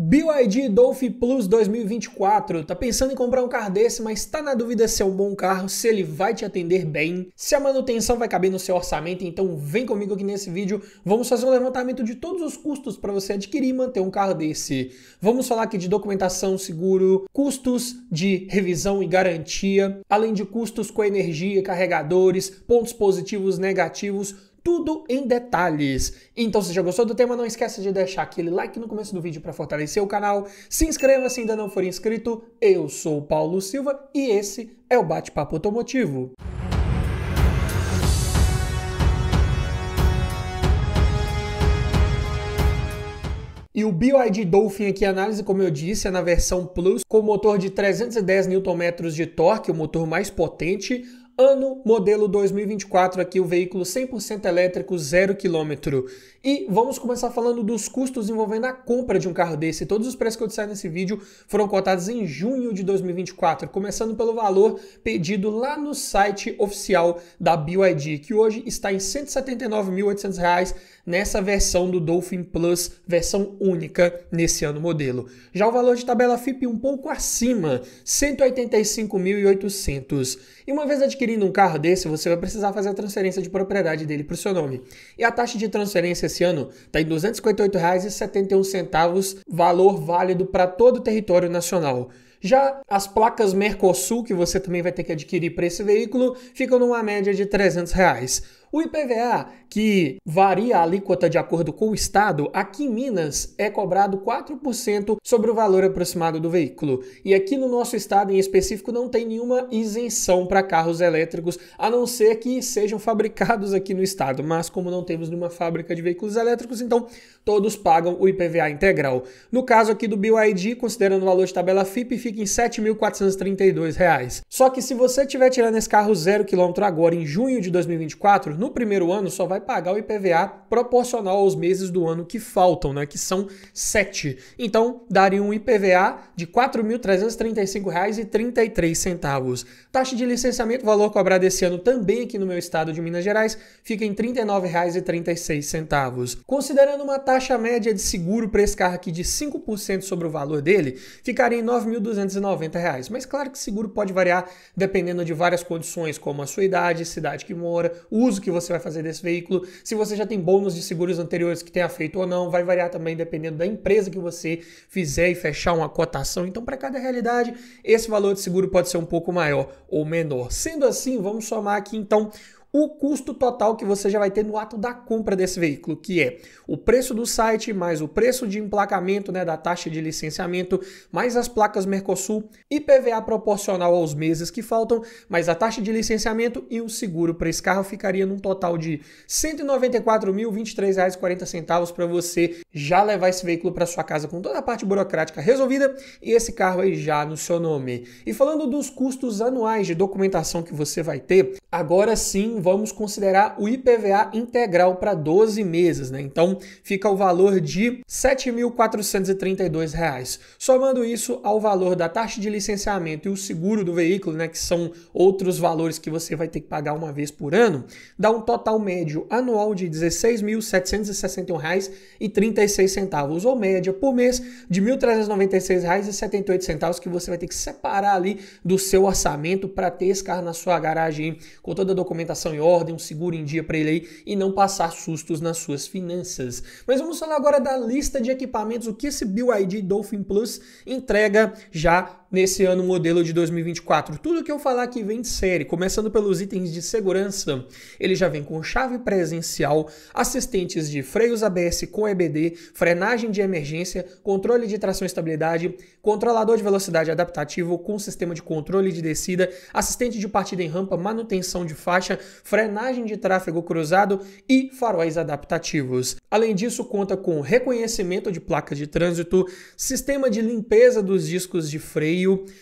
BYD Dolph Plus 2024. Tá pensando em comprar um carro desse, mas está na dúvida se é um bom carro, se ele vai te atender bem, se a manutenção vai caber no seu orçamento. Então vem comigo aqui nesse vídeo. Vamos fazer um levantamento de todos os custos para você adquirir e manter um carro desse. Vamos falar aqui de documentação, seguro, custos de revisão e garantia, além de custos com energia, carregadores, pontos positivos, negativos tudo em detalhes. Então, se já gostou do tema, não esqueça de deixar aquele like no começo do vídeo para fortalecer o canal. Se inscreva se ainda não for inscrito. Eu sou o Paulo Silva e esse é o Bate-Papo Automotivo. E o BYD Dolphin aqui, análise, como eu disse, é na versão Plus, com motor de 310 Nm de torque, o motor mais potente, ano modelo 2024, aqui o veículo 100% elétrico, zero quilômetro E vamos começar falando dos custos envolvendo a compra de um carro desse. Todos os preços que eu disser nesse vídeo foram cotados em junho de 2024, começando pelo valor pedido lá no site oficial da BYD, que hoje está em R$ 179.800 nessa versão do Dolphin Plus, versão única nesse ano modelo. Já o valor de tabela FIP um pouco acima, 185.800. E uma vez adquirindo um carro desse, você vai precisar fazer a transferência de propriedade dele para o seu nome. E a taxa de transferência esse ano está em R$ 258,71, valor válido para todo o território nacional. Já as placas Mercosul, que você também vai ter que adquirir para esse veículo, ficam numa média de 300 reais. O IPVA, que varia a alíquota de acordo com o estado, aqui em Minas é cobrado 4% sobre o valor aproximado do veículo. E aqui no nosso estado em específico não tem nenhuma isenção para carros elétricos, a não ser que sejam fabricados aqui no estado. Mas como não temos nenhuma fábrica de veículos elétricos, então todos pagam o IPVA integral. No caso aqui do BYD, considerando o valor de tabela FIP, fica em R$ 7.432. Só que se você estiver tirando esse carro zero quilômetro agora em junho de 2024, no primeiro ano só vai pagar o IPVA proporcional aos meses do ano que faltam, né? Que são sete. Então, daria um IPVA de R$ 4.335,33. Taxa de licenciamento, valor cobrado esse ano também aqui no meu estado de Minas Gerais, fica em R$ 39,36. Considerando uma taxa média de seguro para esse carro aqui de 5% sobre o valor dele, ficaria em R$ 9.290. Mas claro que seguro pode variar dependendo de várias condições, como a sua idade, cidade que mora, o uso que que você vai fazer desse veículo, se você já tem bônus de seguros anteriores que tenha feito ou não, vai variar também dependendo da empresa que você fizer e fechar uma cotação. Então, para cada realidade, esse valor de seguro pode ser um pouco maior ou menor. Sendo assim, vamos somar aqui então o custo total que você já vai ter no ato da compra desse veículo, que é o preço do site, mais o preço de emplacamento, né, da taxa de licenciamento, mais as placas Mercosul, IPVA proporcional aos meses que faltam, mais a taxa de licenciamento e o seguro para esse carro ficaria num total de R$ 194.023,40 para você já levar esse veículo para sua casa com toda a parte burocrática resolvida e esse carro aí já no seu nome. E falando dos custos anuais de documentação que você vai ter, agora sim vamos considerar o IPVA integral para 12 meses, né? Então fica o valor de R$ 7.432. Somando isso ao valor da taxa de licenciamento e o seguro do veículo, né, que são outros valores que você vai ter que pagar uma vez por ano, dá um total médio anual de R$ 16.761,36, ou média por mês de R$ 1.396,78 que você vai ter que separar ali do seu orçamento para ter esse carro na sua garagem com toda a documentação alimentação em ordem, um seguro em dia para ele aí e não passar sustos nas suas finanças. Mas vamos falar agora da lista de equipamentos, o que esse BYD Dolphin Plus entrega já nesse ano modelo de 2024. Tudo que eu falar aqui vem de série, começando pelos itens de segurança. Ele já vem com chave presencial, assistentes de freios ABS com EBD, frenagem de emergência, controle de tração e estabilidade, controlador de velocidade adaptativo com sistema de controle de descida, assistente de partida em rampa, manutenção de faixa, frenagem de tráfego cruzado e faróis adaptativos. Além disso, conta com reconhecimento de placas de trânsito, sistema de limpeza dos discos de freio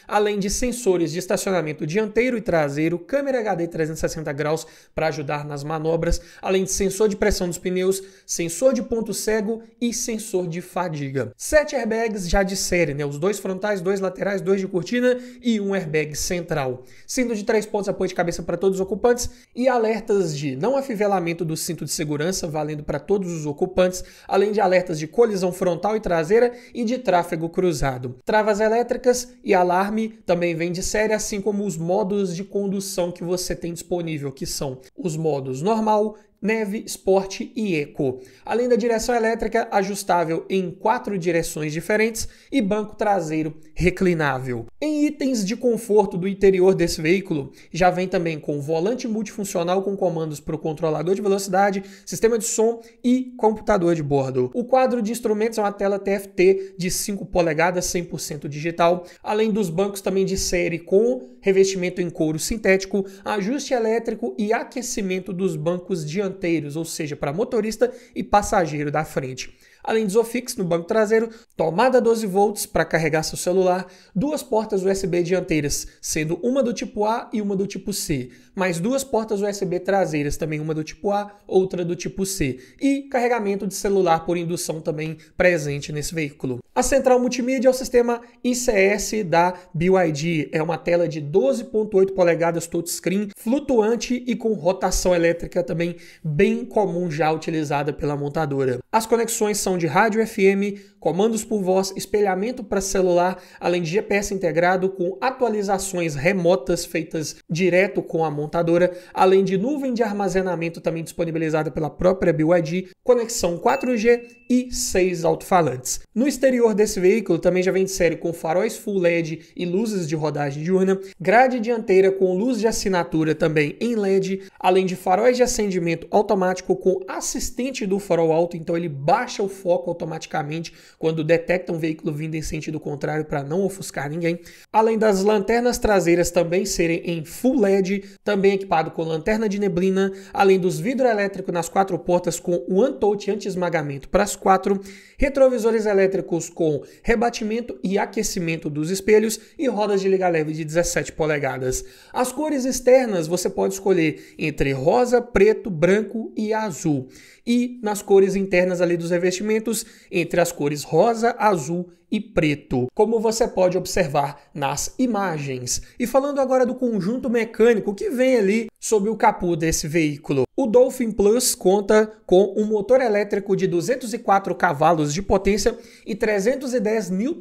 além de sensores de estacionamento dianteiro e traseiro, câmera HD 360 graus para ajudar nas manobras, além de sensor de pressão dos pneus, sensor de ponto cego e sensor de fadiga. Sete airbags já de série, né? Os dois frontais, dois laterais, dois de cortina e um airbag central, sendo de três pontos apoio de cabeça para todos os ocupantes e alertas de não afivelamento do cinto de segurança valendo para todos os ocupantes, além de alertas de colisão frontal e traseira e de tráfego cruzado. Travas elétricas e alarme também vem de série, assim como os modos de condução que você tem disponível, que são os modos normal, neve, Sport e eco. Além da direção elétrica ajustável em quatro direções diferentes e banco traseiro reclinável. Em itens de conforto do interior desse veículo, já vem também com volante multifuncional com comandos para o controlador de velocidade, sistema de som e computador de bordo. O quadro de instrumentos é uma tela TFT de 5 polegadas 100% digital, além dos bancos também de série com revestimento em couro sintético, ajuste elétrico e aquecimento dos bancos dianteiros, ou seja, para motorista e passageiro da frente além de Zofix no banco traseiro, tomada 12 volts para carregar seu celular, duas portas USB dianteiras, sendo uma do tipo A e uma do tipo C, mais duas portas USB traseiras, também uma do tipo A, outra do tipo C, e carregamento de celular por indução também presente nesse veículo. A central multimídia é o sistema ICS da BYD. É uma tela de 12.8 polegadas touchscreen, flutuante e com rotação elétrica também bem comum já utilizada pela montadora. As conexões são de rádio FM, comandos por voz, espelhamento para celular, além de GPS integrado com atualizações remotas feitas direto com a montadora, além de nuvem de armazenamento também disponibilizada pela própria BYD, conexão 4G e seis alto-falantes. No exterior desse veículo também já vem de série com faróis full LED e luzes de rodagem diurna, grade dianteira com luz de assinatura também em LED, além de faróis de acendimento automático com assistente do farol alto, então ele baixa o foco automaticamente quando detecta um veículo vindo em sentido contrário para não ofuscar ninguém. Além das lanternas traseiras também serem em full LED, também equipado com lanterna de neblina, além dos vidros elétricos nas quatro portas com o touch anti-esmagamento para as quatro, retrovisores elétricos com rebatimento e aquecimento dos espelhos e rodas de liga leve de 17 polegadas. As cores externas você pode escolher entre rosa, preto, branco e azul. E nas cores internas ali dos revestimentos, entre as cores rosa, azul e preto, como você pode observar nas imagens. E falando agora do conjunto mecânico que vem ali sob o capô desse veículo. O Dolphin Plus conta com um motor elétrico de 204 cavalos de potência e 310 Nm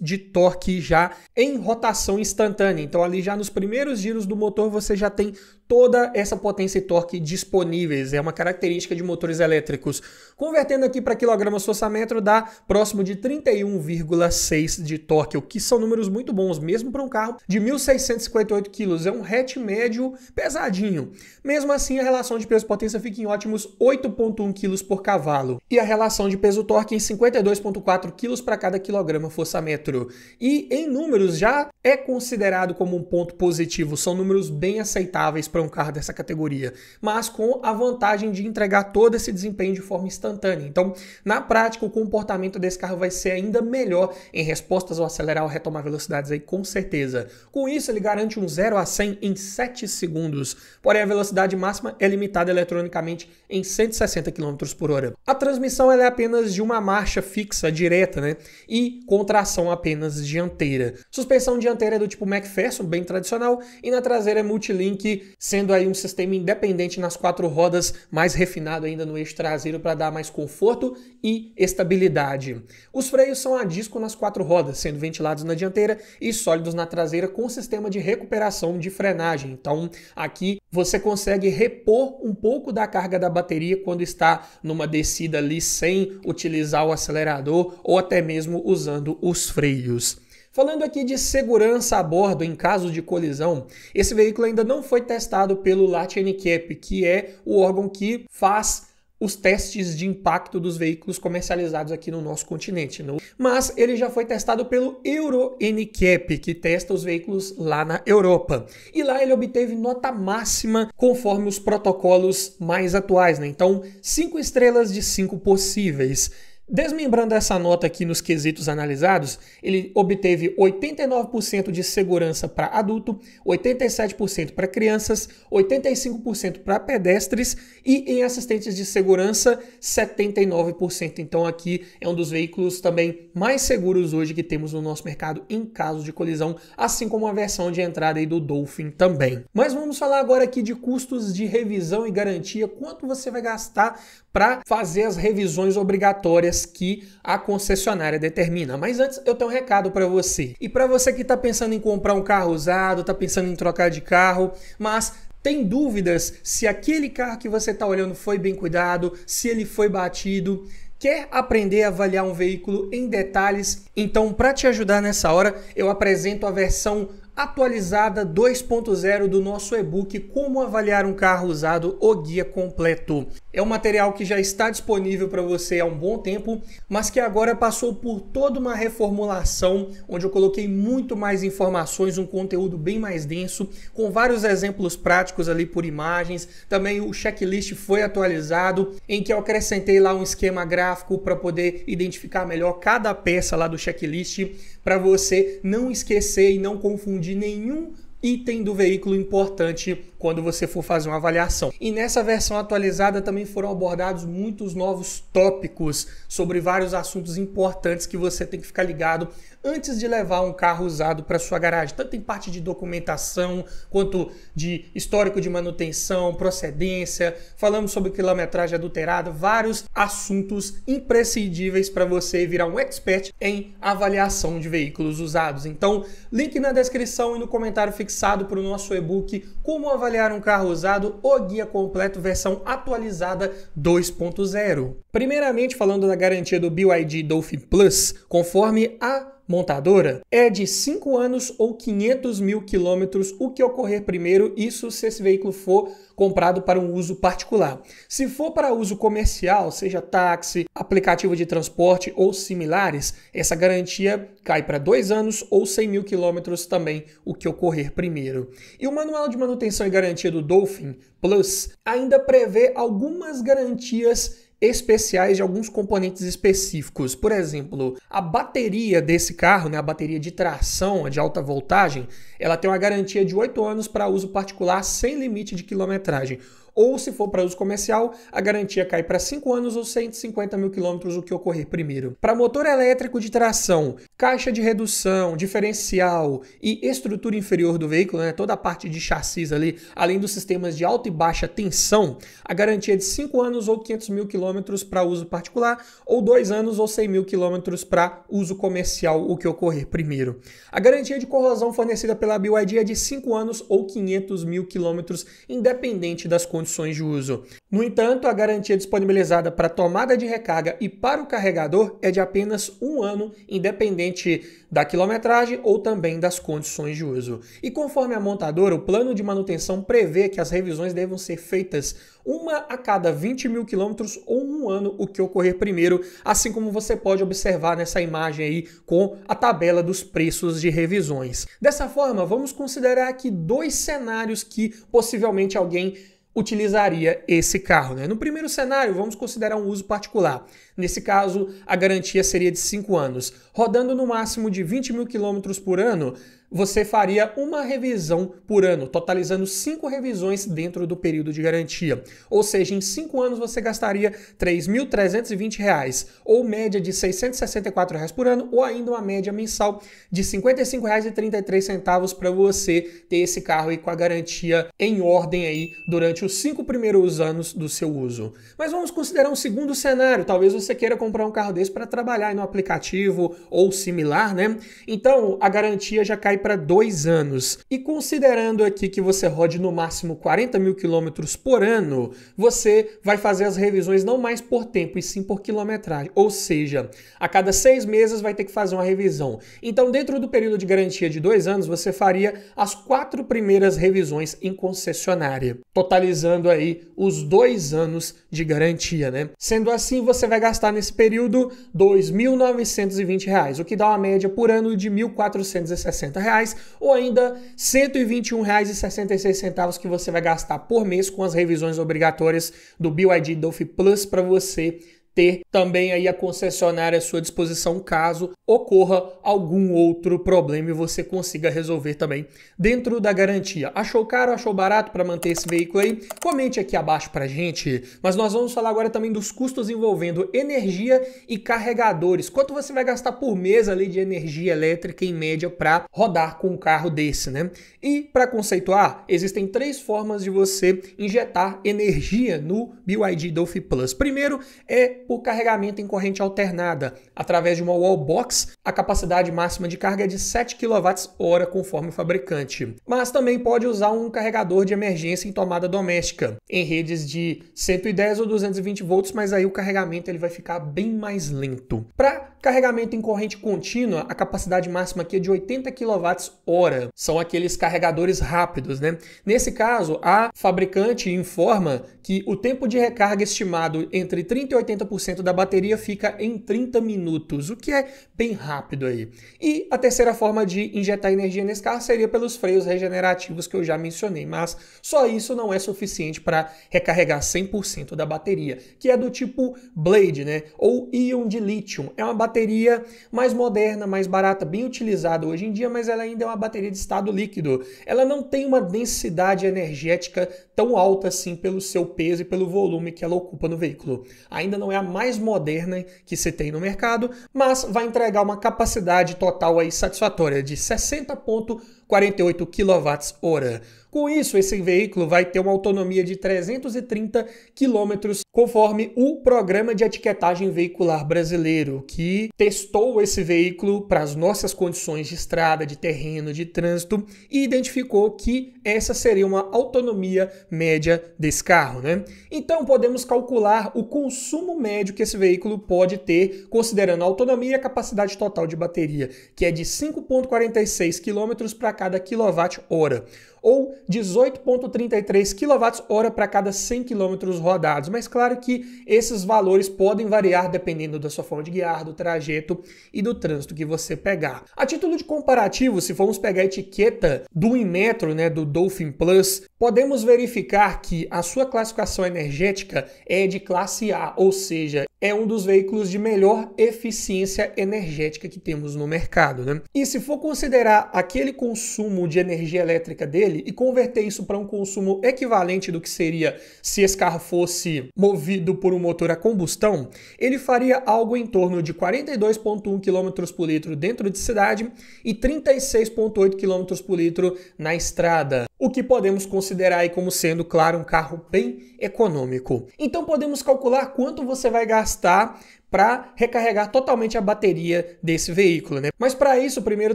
de torque já em rotação instantânea. Então ali já nos primeiros giros do motor você já tem toda essa potência e torque disponíveis. É uma característica de motores elétricos. Convertendo aqui para quilogramas força metro dá próximo de 31 1,6 de torque, o que são números muito bons, mesmo para um carro de 1.658 kg. É um hatch médio pesadinho. Mesmo assim, a relação de peso-potência fica em ótimos 8,1 kg por cavalo. E a relação de peso-torque em 52,4 kg para cada quilograma força-metro. E em números já é considerado como um ponto positivo. São números bem aceitáveis para um carro dessa categoria, mas com a vantagem de entregar todo esse desempenho de forma instantânea. Então, na prática, o comportamento desse carro vai ser ainda melhor em respostas ao acelerar ou retomar velocidades aí com certeza. Com isso, ele garante um 0 a 100 em 7 segundos, porém a velocidade máxima é limitada eletronicamente em 160 km por hora. A transmissão é apenas de uma marcha fixa direta né? e com tração apenas dianteira. Suspensão dianteira é do tipo MacPherson, bem tradicional, e na traseira é multilink, sendo aí um sistema independente nas quatro rodas, mais refinado ainda no eixo traseiro para dar mais conforto e estabilidade. Os freios são a disco nas quatro rodas, sendo ventilados na dianteira e sólidos na traseira com sistema de recuperação de frenagem. Então, aqui você consegue repor um pouco da carga da bateria quando está numa descida ali sem utilizar o acelerador ou até mesmo usando os freios. Falando aqui de segurança a bordo em caso de colisão, esse veículo ainda não foi testado pelo LATNCAP, que é o órgão que faz os testes de impacto dos veículos comercializados aqui no nosso continente. Não? Mas ele já foi testado pelo Euro NCAP, que testa os veículos lá na Europa. E lá ele obteve nota máxima conforme os protocolos mais atuais. Né? Então, cinco estrelas de cinco possíveis. Desmembrando essa nota aqui nos quesitos analisados, ele obteve 89% de segurança para adulto, 87% para crianças, 85% para pedestres e em assistentes de segurança 79%. Então aqui é um dos veículos também mais seguros hoje que temos no nosso mercado em caso de colisão, assim como a versão de entrada aí do Dolphin também. Mas vamos falar agora aqui de custos de revisão e garantia, quanto você vai gastar para fazer as revisões obrigatórias regras que a concessionária determina. Mas antes eu tenho um recado para você. E para você que está pensando em comprar um carro usado, está pensando em trocar de carro, mas tem dúvidas se aquele carro que você está olhando foi bem cuidado, se ele foi batido? Quer aprender a avaliar um veículo em detalhes? Então, para te ajudar nessa hora, eu apresento a versão atualizada 2.0 do nosso e-book Como Avaliar um Carro Usado, o Guia Completo. É um material que já está disponível para você há um bom tempo, mas que agora passou por toda uma reformulação, onde eu coloquei muito mais informações, um conteúdo bem mais denso, com vários exemplos práticos ali por imagens. Também o checklist foi atualizado, em que eu acrescentei lá um esquema gráfico para poder identificar melhor cada peça lá do checklist, para você não esquecer e não confundir nenhum item do veículo importante quando você for fazer uma avaliação. E nessa versão atualizada também foram abordados muitos novos tópicos sobre vários assuntos importantes que você tem que ficar ligado antes de levar um carro usado para sua garagem. Tanto em parte de documentação, quanto de histórico de manutenção, procedência, falamos sobre quilometragem adulterada, vários assuntos imprescindíveis para você virar um expert em avaliação de veículos usados. Então, link na descrição e no comentário fixado para o nosso e-book Como avaliar um carro usado, o guia completo versão atualizada 2.0. Primeiramente, falando da garantia do BYD Dolphin Plus, conforme a montadora é de 5 anos ou 500 mil quilômetros, o que ocorrer primeiro, isso se esse veículo for comprado para um uso particular. Se for para uso comercial, seja táxi, aplicativo de transporte ou similares, essa garantia cai para 2 anos ou 100 mil quilômetros também, o que ocorrer primeiro. E o Manual de Manutenção e Garantia do Dolphin Plus ainda prevê algumas garantias especiais de alguns componentes específicos. Por exemplo, a bateria desse carro, né, a bateria de tração, a de alta voltagem, ela tem uma garantia de 8 anos para uso particular sem limite de quilometragem ou se for para uso comercial, a garantia cai para 5 anos ou 150 mil quilômetros, o que ocorrer primeiro. Para motor elétrico de tração, caixa de redução, diferencial e estrutura inferior do veículo, né, toda a parte de chassis ali, além dos sistemas de alta e baixa tensão, a garantia é de 5 anos ou 500 mil quilômetros para uso particular, ou 2 anos ou 100 mil quilômetros para uso comercial, o que ocorrer primeiro. A garantia de corrosão fornecida pela BYD é de 5 anos ou 500 mil quilômetros, independente das condições condições de uso. No entanto, a garantia disponibilizada para tomada de recarga e para o carregador é de apenas um ano, independente da quilometragem ou também das condições de uso. E conforme a montadora, o plano de manutenção prevê que as revisões devam ser feitas uma a cada 20 mil quilômetros ou um ano, o que ocorrer primeiro, assim como você pode observar nessa imagem aí com a tabela dos preços de revisões. Dessa forma, vamos considerar aqui dois cenários que possivelmente alguém utilizaria esse carro. Né? No primeiro cenário, vamos considerar um uso particular. Nesse caso, a garantia seria de 5 anos. Rodando no máximo de 20 mil quilômetros por ano, você faria uma revisão por ano, totalizando cinco revisões dentro do período de garantia. Ou seja, em cinco anos você gastaria R$ 3.320, ou média de R$ 664 reais por ano, ou ainda uma média mensal de R$ 55,33 para você ter esse carro aí com a garantia em ordem aí durante os cinco primeiros anos do seu uso. Mas vamos considerar um segundo cenário, talvez você queira comprar um carro desse para trabalhar no aplicativo ou similar, né? Então, a garantia já cai para dois anos. E considerando aqui que você rode no máximo 40 mil quilômetros por ano, você vai fazer as revisões não mais por tempo, e sim por quilometragem. Ou seja, a cada seis meses vai ter que fazer uma revisão. Então, dentro do período de garantia de dois anos, você faria as quatro primeiras revisões em concessionária, totalizando aí os dois anos de garantia, né? Sendo assim, você vai gastar nesse período R$ 2.920, o que dá uma média por ano de R$ 1.460 reais ou ainda R$ 121,66 que você vai gastar por mês com as revisões obrigatórias do BYD Dolph Plus para você ter também aí a concessionária à sua disposição caso ocorra algum outro problema e você consiga resolver também dentro da garantia. Achou caro, achou barato para manter esse veículo aí? Comente aqui abaixo pra gente. Mas nós vamos falar agora também dos custos envolvendo energia e carregadores. Quanto você vai gastar por mês ali de energia elétrica em média para rodar com um carro desse, né? E para conceituar, existem três formas de você injetar energia no BYD Dolphin Plus. Primeiro é por carregamento em corrente alternada. Através de uma wallbox, a capacidade máxima de carga é de 7 kWh, conforme o fabricante. Mas também pode usar um carregador de emergência em tomada doméstica, em redes de 110 ou 220 volts, mas aí o carregamento ele vai ficar bem mais lento. Para carregamento em corrente contínua, a capacidade máxima aqui é de 80 kWh. São aqueles carregadores rápidos, né? Nesse caso, a fabricante informa que o tempo de recarga estimado entre 30 e 80% 100% da bateria fica em 30 minutos, o que é bem rápido aí. E a terceira forma de injetar energia nesse carro seria pelos freios regenerativos que eu já mencionei, mas só isso não é suficiente para recarregar 100% da bateria, que é do tipo Blade, né? Ou íon de lítio. É uma bateria mais moderna, mais barata, bem utilizada hoje em dia, mas ela ainda é uma bateria de estado líquido. Ela não tem uma densidade energética tão alta assim pelo seu peso e pelo volume que ela ocupa no veículo. Ainda não é a mais moderna que se tem no mercado, mas vai entregar uma capacidade total aí satisfatória de 60.48 kWh. Com isso, esse veículo vai ter uma autonomia de 330 km conforme o Programa de Etiquetagem Veicular Brasileiro, que testou esse veículo para as nossas condições de estrada, de terreno, de trânsito e identificou que essa seria uma autonomia média desse carro, né? Então podemos calcular o consumo médio que esse veículo pode ter, considerando a autonomia e a capacidade total de bateria, que é de 5.46 km para cada quilowatt-hora ou 18.33 kWh para cada 100 km rodados. Mas claro, Claro que esses valores podem variar dependendo da sua forma de guiar, do trajeto e do trânsito que você pegar. A título de comparativo, se formos pegar a etiqueta do Inmetro, né, do Dolphin Plus, podemos verificar que a sua classificação energética é de classe A, ou seja, é um dos veículos de melhor eficiência energética que temos no mercado. Né? E se for considerar aquele consumo de energia elétrica dele e converter isso para um consumo equivalente do que seria se esse carro fosse movido por um motor a combustão, ele faria algo em torno de 42,1 km por litro dentro de cidade e 36,8 km por litro na estrada o que podemos considerar aí como sendo, claro, um carro bem econômico. Então podemos calcular quanto você vai gastar para recarregar totalmente a bateria desse veículo, né? Mas para isso, primeiro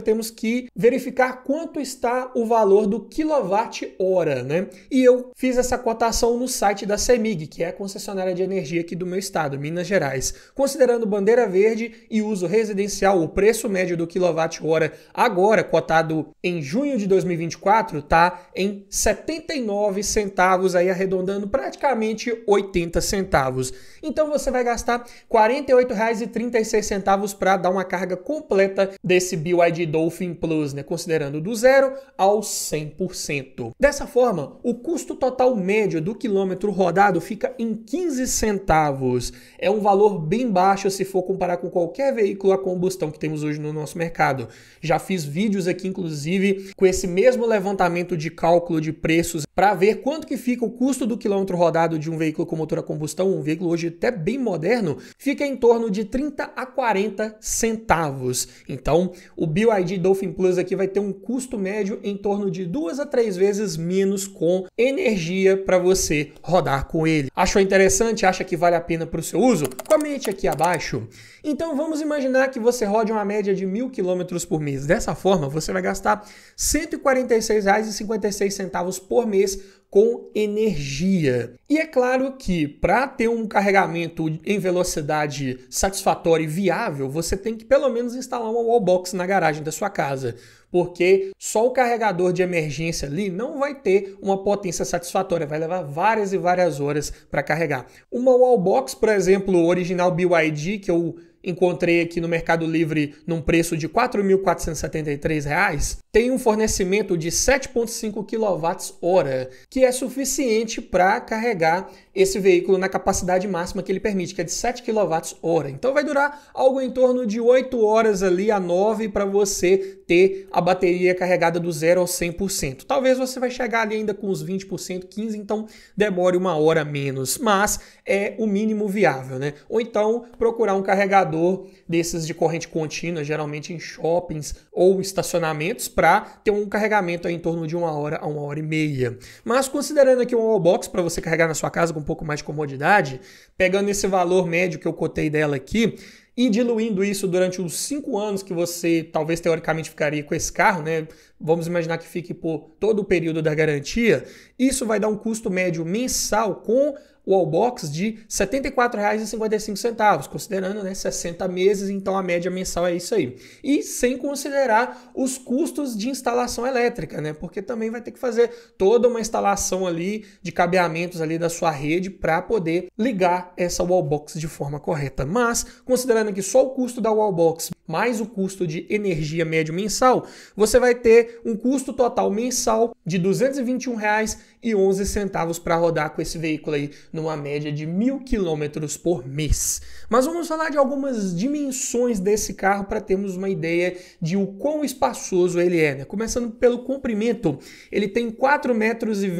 temos que verificar quanto está o valor do quilowatt-hora, né? E eu fiz essa cotação no site da CEMIG, que é a concessionária de energia aqui do meu estado, Minas Gerais. Considerando bandeira verde e uso residencial, o preço médio do quilowatt-hora agora cotado em junho de 2024 tá em 79 centavos, aí arredondando praticamente 80 centavos. Então você vai gastar R$ 48,36 para dar uma carga completa desse BYD Dolphin Plus, né? considerando do zero ao 100%. Dessa forma, o custo total médio do quilômetro rodado fica em 15 centavos. É um valor bem baixo se for comparar com qualquer veículo a combustão que temos hoje no nosso mercado. Já fiz vídeos aqui, inclusive, com esse mesmo levantamento de cálculo de preços para ver quanto que fica o custo do quilômetro rodado de um veículo com motor a combustão, um veículo hoje até bem moderno, fica em torno de 30 a 40 centavos. Então, o BYD Dolphin Plus aqui vai ter um custo médio em torno de duas a três vezes menos com energia para você rodar com ele. Achou interessante? Acha que vale a pena para o seu uso? Comente aqui abaixo. Então, vamos imaginar que você rode uma média de mil quilômetros por mês. Dessa forma, você vai gastar R$ 146,56 por mês com energia. E é claro que para ter um carregamento em velocidade satisfatória e viável, você tem que pelo menos instalar uma wallbox na garagem da sua casa, porque só o carregador de emergência ali não vai ter uma potência satisfatória, vai levar várias e várias horas para carregar. Uma wallbox, por exemplo, original BYD que eu encontrei aqui no Mercado Livre num preço de R$ 4.473, tem um fornecimento de 7,5 kWh, que é suficiente para carregar esse veículo na capacidade máxima que ele permite, que é de 7 kWh. Então vai durar algo em torno de 8 horas ali a 9 para você ter a bateria carregada do 0 ao 100%. Talvez você vai chegar ali ainda com os 20%, 15%, então demore uma hora menos, mas é o mínimo viável, né? Ou então procurar um carregador desses de corrente contínua, geralmente em shoppings ou estacionamentos, para ter um carregamento em torno de uma hora a uma hora e meia. Mas considerando aqui um wallbox para você carregar na sua casa com pouco mais de comodidade, pegando esse valor médio que eu cotei dela aqui e diluindo isso durante os cinco anos que você talvez teoricamente ficaria com esse carro, né? Vamos imaginar que fique por todo o período da garantia. Isso vai dar um custo médio mensal com wallbox de R$ 74,55, considerando né, 60 meses, então a média mensal é isso aí. E sem considerar os custos de instalação elétrica, né? Porque também vai ter que fazer toda uma instalação ali de cabeamentos ali da sua rede para poder ligar essa wallbox de forma correta. Mas, considerando que só o custo da wallbox mais o custo de energia médio mensal, você vai ter um custo total mensal de R$ 221,00 11 centavos para rodar com esse veículo aí numa média de mil quilômetros por mês. Mas vamos falar de algumas dimensões desse carro para termos uma ideia de o quão espaçoso ele é. Né? Começando pelo comprimento, ele tem 4,29 metros e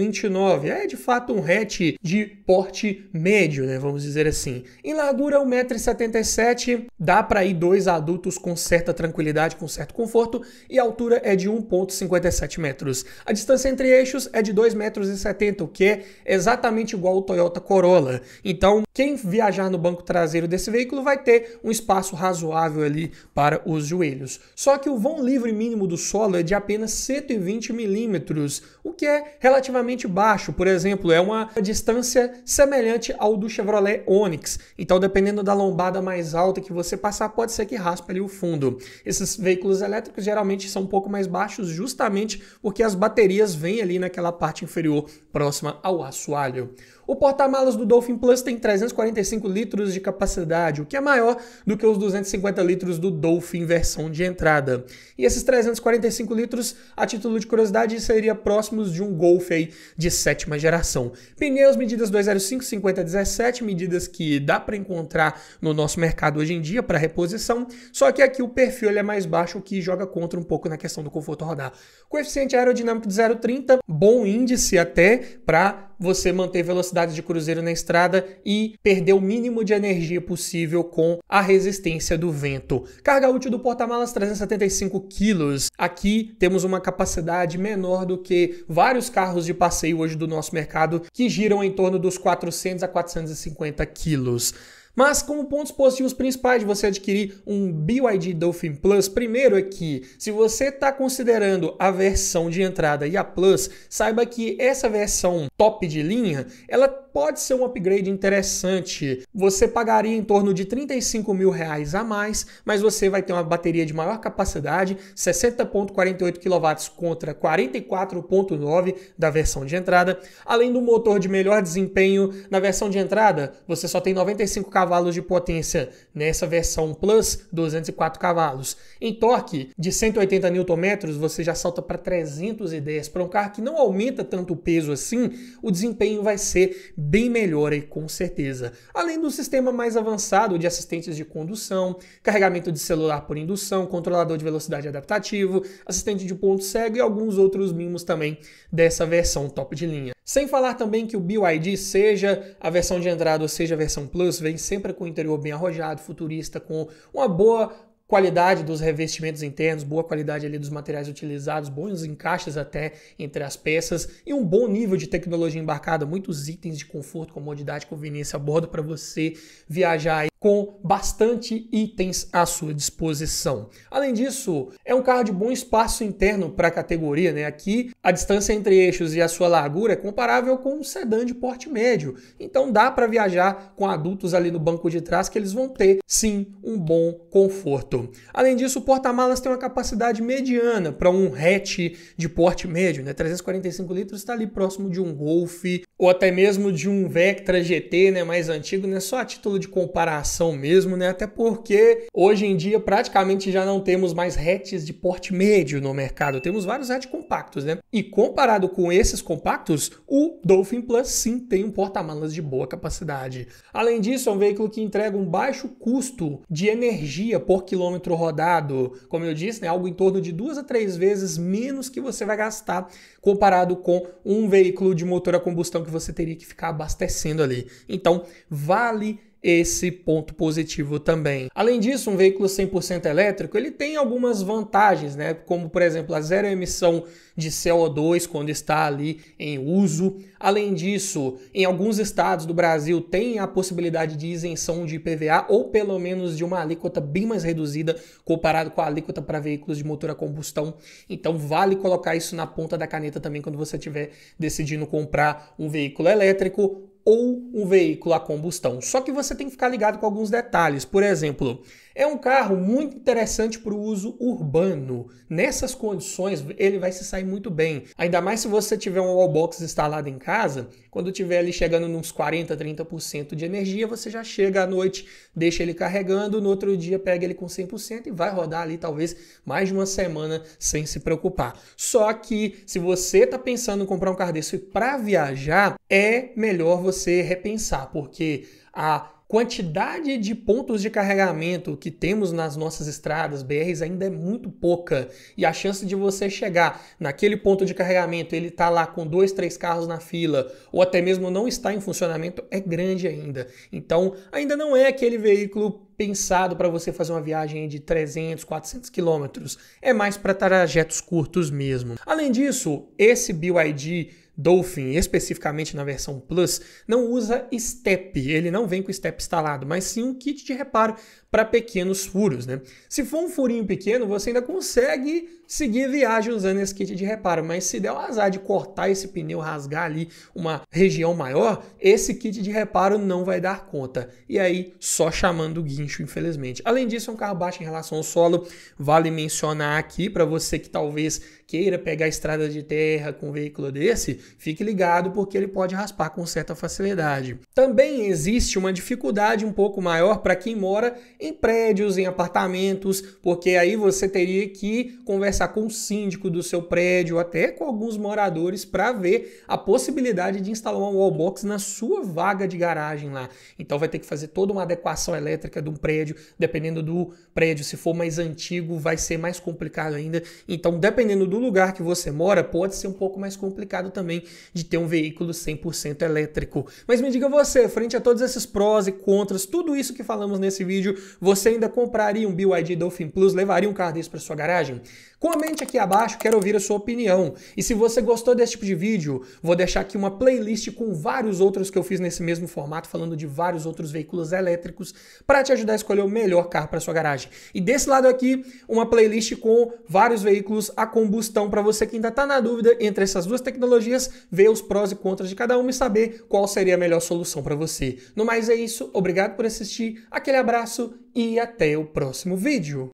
é de fato um hatch de porte médio, né? vamos dizer assim. Em largura 1,77m, dá para ir dois adultos com certa tranquilidade, com certo conforto, e a altura é de 1,57 metros. A distância entre eixos é de 2 metros 370, o que é exatamente igual o Toyota Corolla. Então, quem viajar no banco traseiro desse veículo vai ter um espaço razoável ali para os joelhos. Só que o vão livre mínimo do solo é de apenas 120 milímetros, o que é relativamente baixo. Por exemplo, é uma distância semelhante ao do Chevrolet Onix. Então, dependendo da lombada mais alta que você passar, pode ser que raspe ali o fundo. Esses veículos elétricos geralmente são um pouco mais baixos, justamente porque as baterias vêm ali naquela parte inferior próxima ao assoalho. O porta-malas do Dolphin Plus tem 345 litros de capacidade, o que é maior do que os 250 litros do Dolphin versão de entrada. E esses 345 litros, a título de curiosidade, seria próximos de um Golf aí de sétima geração. Pneus medidas 205 50 17, medidas que dá para encontrar no nosso mercado hoje em dia para reposição, só que aqui o perfil é mais baixo, o que joga contra um pouco na questão do conforto rodar. Coeficiente aerodinâmico de 0,30, bom índice até para você manter velocidade de cruzeiro na estrada e perder o mínimo de energia possível com a resistência do vento. Carga útil do porta-malas 375 kg. Aqui temos uma capacidade menor do que vários carros de passeio hoje do nosso mercado que giram em torno dos 400 a 450 quilos. Mas como pontos positivos principais de você adquirir um BYD Dolphin Plus, primeiro é que se você está considerando a versão de entrada e a Plus, saiba que essa versão top de linha, ela pode ser um upgrade interessante. Você pagaria em torno de 35 mil reais a mais, mas você vai ter uma bateria de maior capacidade, 60.48 kW contra 44.9 da versão de entrada, além do motor de melhor desempenho. Na versão de entrada, você só tem 95 kW cavalos de potência nessa versão Plus, 204 cavalos. Em torque de 180 Nm, você já salta para 310. Para um carro que não aumenta tanto o peso assim, o desempenho vai ser bem melhor aí, com certeza. Além do sistema mais avançado de assistentes de condução, carregamento de celular por indução, controlador de velocidade adaptativo, assistente de ponto cego e alguns outros mimos também dessa versão top de linha. Sem falar também que o BYD, seja a versão de entrada ou seja a versão Plus, vem sempre com o interior bem arrojado, futurista, com uma boa qualidade dos revestimentos internos, boa qualidade ali dos materiais utilizados, bons encaixes até entre as peças e um bom nível de tecnologia embarcada, muitos itens de conforto, comodidade, conveniência a bordo para você viajar com bastante itens à sua disposição. Além disso, é um carro de bom espaço interno para a categoria, né? Aqui a distância entre eixos e a sua largura é comparável com um sedã de porte médio. Então dá para viajar com adultos ali no banco de trás que eles vão ter sim um bom conforto. Além disso, o porta-malas tem uma capacidade mediana para um hatch de porte médio, né? 345 litros está ali próximo de um Golf, ou até mesmo de um Vectra GT, né, mais antigo, né, só a título de comparação mesmo, né, até porque hoje em dia praticamente já não temos mais hatches de porte médio no mercado, temos vários hatch compactos, né, e comparado com esses compactos, o Dolphin Plus sim tem um porta-malas de boa capacidade. Além disso, é um veículo que entrega um baixo custo de energia por quilômetro rodado, como eu disse, né, algo em torno de duas a três vezes menos que você vai gastar comparado com um veículo de motor a combustão que você teria que ficar abastecendo ali. Então, vale esse ponto positivo também. Além disso, um veículo 100% elétrico, ele tem algumas vantagens, né? Como, por exemplo, a zero emissão de CO2 quando está ali em uso. Além disso, em alguns estados do Brasil tem a possibilidade de isenção de IPVA ou pelo menos de uma alíquota bem mais reduzida comparado com a alíquota para veículos de motor a combustão. Então, vale colocar isso na ponta da caneta também quando você estiver decidindo comprar um veículo elétrico ou um veículo a combustão. Só que você tem que ficar ligado com alguns detalhes. Por exemplo, é um carro muito interessante para o uso urbano. Nessas condições, ele vai se sair muito bem. Ainda mais se você tiver um wallbox instalado em casa, quando tiver ali chegando nos 40, 30% de energia, você já chega à noite, deixa ele carregando, no outro dia pega ele com 100% e vai rodar ali talvez mais de uma semana sem se preocupar. Só que se você está pensando em comprar um carro desse para viajar, é melhor você você repensar, porque a quantidade de pontos de carregamento que temos nas nossas estradas, BRs, ainda é muito pouca. E a chance de você chegar naquele ponto de carregamento, ele tá lá com dois, três carros na fila, ou até mesmo não está em funcionamento, é grande ainda. Então, ainda não é aquele veículo pensado para você fazer uma viagem de 300, 400 quilômetros. É mais para trajetos curtos mesmo. Além disso, esse BYD Dolphin, especificamente na versão Plus, não usa step, ele não vem com step instalado, mas sim um kit de reparo para pequenos furos. Né? Se for um furinho pequeno, você ainda consegue seguir a viagem usando esse kit de reparo, mas se der o azar de cortar esse pneu, rasgar ali uma região maior, esse kit de reparo não vai dar conta. E aí, só chamando o guincho, infelizmente. Além disso, é um carro baixo em relação ao solo, vale mencionar aqui para você que talvez queira pegar a estrada de terra com um veículo desse, fique ligado porque ele pode raspar com certa facilidade. Também existe uma dificuldade um pouco maior para quem mora em prédios, em apartamentos, porque aí você teria que conversar com o síndico do seu prédio, até com alguns moradores, para ver a possibilidade de instalar um wallbox na sua vaga de garagem lá. Então vai ter que fazer toda uma adequação elétrica de um prédio, dependendo do prédio, se for mais antigo, vai ser mais complicado ainda. Então, dependendo do lugar que você mora, pode ser um pouco mais complicado também de ter um veículo 100% elétrico. Mas me diga você, frente a todos esses prós e contras, tudo isso que falamos nesse vídeo, você ainda compraria um BYD Dolphin Plus, levaria um carro desse para sua garagem? Comente aqui abaixo, quero ouvir a sua opinião. E se você gostou desse tipo de vídeo, vou deixar aqui uma playlist com vários outros que eu fiz nesse mesmo formato, falando de vários outros veículos elétricos, para te ajudar a escolher o melhor carro para sua garagem. E desse lado aqui, uma playlist com vários veículos a combustão para você que ainda está na dúvida entre essas duas tecnologias, ver os prós e contras de cada uma e saber qual seria a melhor solução para você. No mais é isso, obrigado por assistir, aquele abraço e até o próximo vídeo.